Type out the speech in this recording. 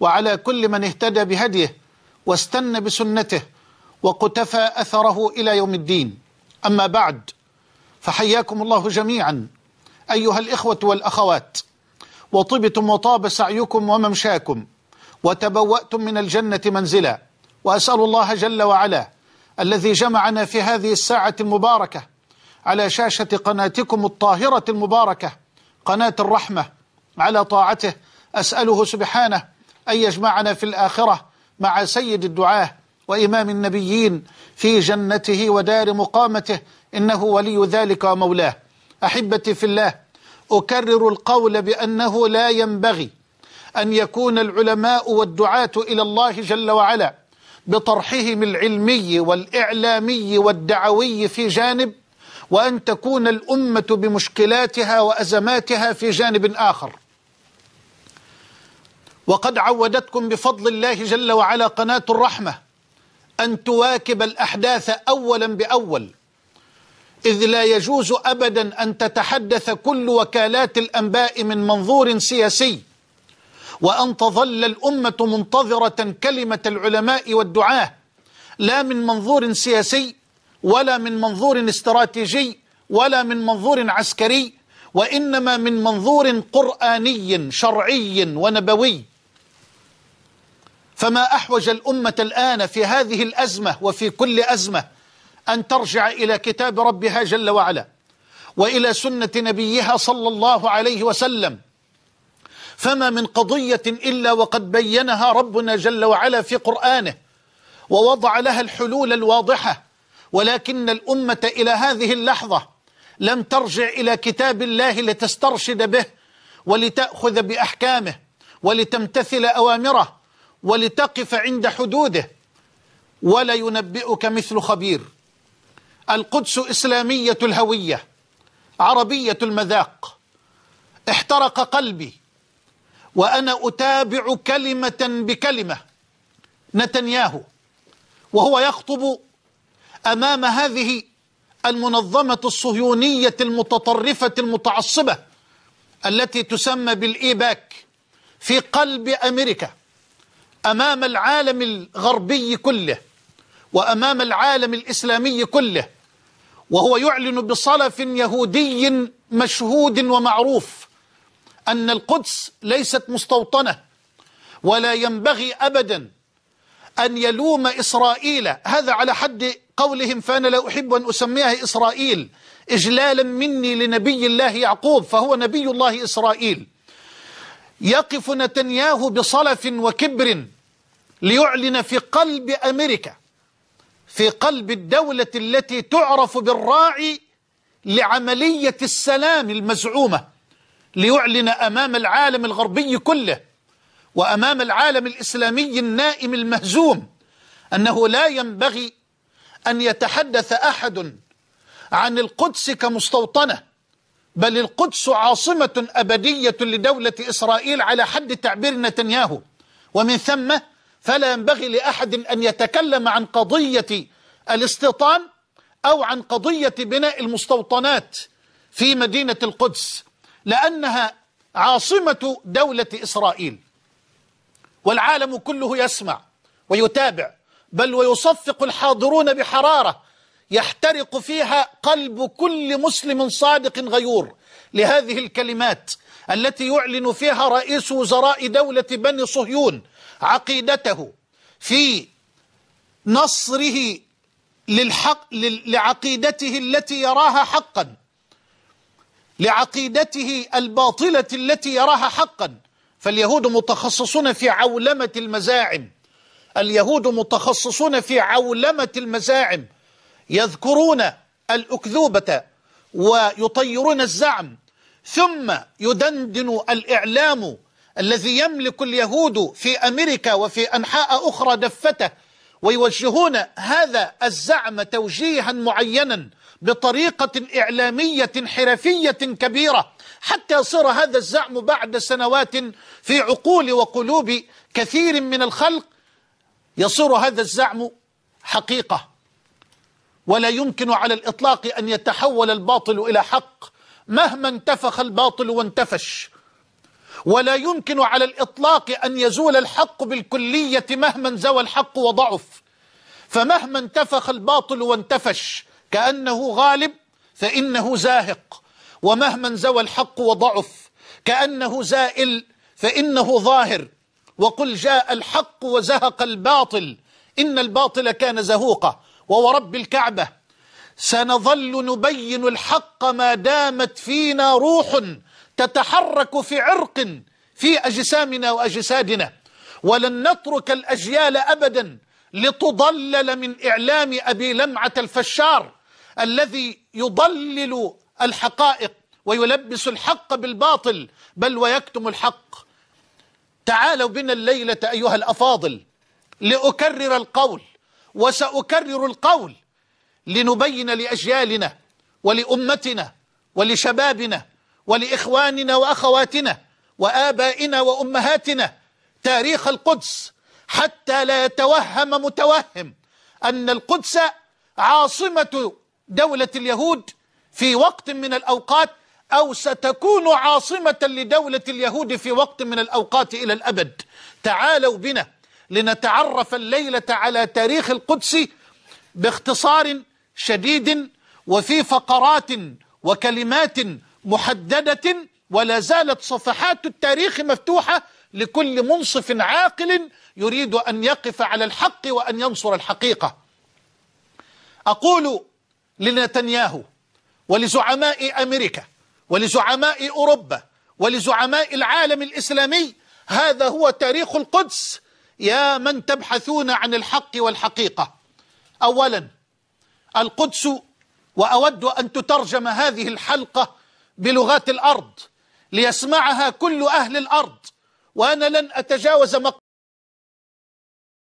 وعلى كل من اهتدى بهديه واستنى بسنته وقتفى اثره الى يوم الدين اما بعد فحياكم الله جميعا ايها الاخوه والاخوات وطبتم وطاب سعيكم وممشاكم وتبواتم من الجنه منزلا واسال الله جل وعلا الذي جمعنا في هذه الساعه المباركه على شاشه قناتكم الطاهره المباركه قناه الرحمه على طاعته اساله سبحانه أن يجمعنا في الآخرة مع سيد الدعاة وإمام النبيين في جنته ودار مقامته إنه ولي ذلك ومولاه أحبتي في الله أكرر القول بأنه لا ينبغي أن يكون العلماء والدعاة إلى الله جل وعلا بطرحهم العلمي والإعلامي والدعوي في جانب وأن تكون الأمة بمشكلاتها وأزماتها في جانب آخر وقد عودتكم بفضل الله جل وعلا قناة الرحمة أن تواكب الأحداث أولا بأول إذ لا يجوز أبدا أن تتحدث كل وكالات الأنباء من منظور سياسي وأن تظل الأمة منتظرة كلمة العلماء والدعاة لا من منظور سياسي ولا من منظور استراتيجي ولا من منظور عسكري وإنما من منظور قرآني شرعي ونبوي فما أحوج الأمة الآن في هذه الأزمة وفي كل أزمة أن ترجع إلى كتاب ربها جل وعلا وإلى سنة نبيها صلى الله عليه وسلم فما من قضية إلا وقد بينها ربنا جل وعلا في قرآنه ووضع لها الحلول الواضحة ولكن الأمة إلى هذه اللحظة لم ترجع إلى كتاب الله لتسترشد به ولتأخذ بأحكامه ولتمتثل أوامره ولتقف عند حدوده ولا ينبئك مثل خبير القدس إسلامية الهوية عربية المذاق احترق قلبي وأنا أتابع كلمة بكلمة نتنياهو وهو يخطب أمام هذه المنظمة الصهيونية المتطرفة المتعصبة التي تسمى بالإيباك في قلب أمريكا أمام العالم الغربي كله وأمام العالم الإسلامي كله وهو يعلن بصلف يهودي مشهود ومعروف أن القدس ليست مستوطنة ولا ينبغي أبدا أن يلوم إسرائيل هذا على حد قولهم فأنا لا أحب أن أسميها إسرائيل إجلالا مني لنبي الله يعقوب فهو نبي الله إسرائيل يقف نتنياهو بصلف وكبر ليعلن في قلب أمريكا في قلب الدولة التي تعرف بالراعي لعملية السلام المزعومة ليعلن أمام العالم الغربي كله وأمام العالم الإسلامي النائم المهزوم أنه لا ينبغي أن يتحدث أحد عن القدس كمستوطنة بل القدس عاصمة أبدية لدولة إسرائيل على حد تعبير نتنياهو ومن ثم فلا ينبغي لأحد أن يتكلم عن قضية الاستيطان أو عن قضية بناء المستوطنات في مدينة القدس لأنها عاصمة دولة إسرائيل والعالم كله يسمع ويتابع بل ويصفق الحاضرون بحرارة يحترق فيها قلب كل مسلم صادق غيور لهذه الكلمات التي يعلن فيها رئيس وزراء دولة بني صهيون عقيدته في نصره للحق لعقيدته التي يراها حقا لعقيدته الباطلة التي يراها حقا فاليهود متخصصون في عولمة المزاعم اليهود متخصصون في عولمة المزاعم يذكرون الأكذوبة ويطيرون الزعم ثم يدندن الإعلام الذي يملك اليهود في أمريكا وفي أنحاء أخرى دفته ويوجهون هذا الزعم توجيها معينا بطريقة إعلامية حرفية كبيرة حتى صار هذا الزعم بعد سنوات في عقول وقلوب كثير من الخلق يصير هذا الزعم حقيقة ولا يمكن على الإطلاق أن يتحول الباطل إلى حق مهما انتفخ الباطل وانتفش ولا يمكن على الإطلاق أن يزول الحق بالكلية مهما زوى الحق وضعف فمهما انتفخ الباطل وانتفش كأنه غالب فإنه زاهق ومهما زوى الحق وضعف كأنه زائل فإنه ظاهر وقل جاء الحق وزهق الباطل إن الباطل كان زهوقا وورب الكعبة سنظل نبين الحق ما دامت فينا روح تتحرك في عرق في أجسامنا وأجسادنا ولن نترك الأجيال أبدا لتضلل من إعلام أبي لمعة الفشار الذي يضلل الحقائق ويلبس الحق بالباطل بل ويكتم الحق تعالوا بنا الليلة أيها الأفاضل لأكرر القول وسأكرر القول لنبين لأجيالنا ولأمتنا ولشبابنا ولإخواننا وأخواتنا وآبائنا وأمهاتنا تاريخ القدس حتى لا يتوهم متوهم أن القدس عاصمة دولة اليهود في وقت من الأوقات أو ستكون عاصمة لدولة اليهود في وقت من الأوقات إلى الأبد تعالوا بنا لنتعرف الليلة على تاريخ القدس باختصار شديد وفي فقرات وكلمات محددة ولا زالت صفحات التاريخ مفتوحة لكل منصف عاقل يريد أن يقف على الحق وأن ينصر الحقيقة أقول لنتنياهو ولزعماء أمريكا ولزعماء أوروبا ولزعماء العالم الإسلامي هذا هو تاريخ القدس يا من تبحثون عن الحق والحقيقة أولا القدس وأود أن تترجم هذه الحلقة بلغات الأرض ليسمعها كل أهل الأرض وأنا لن أتجاوز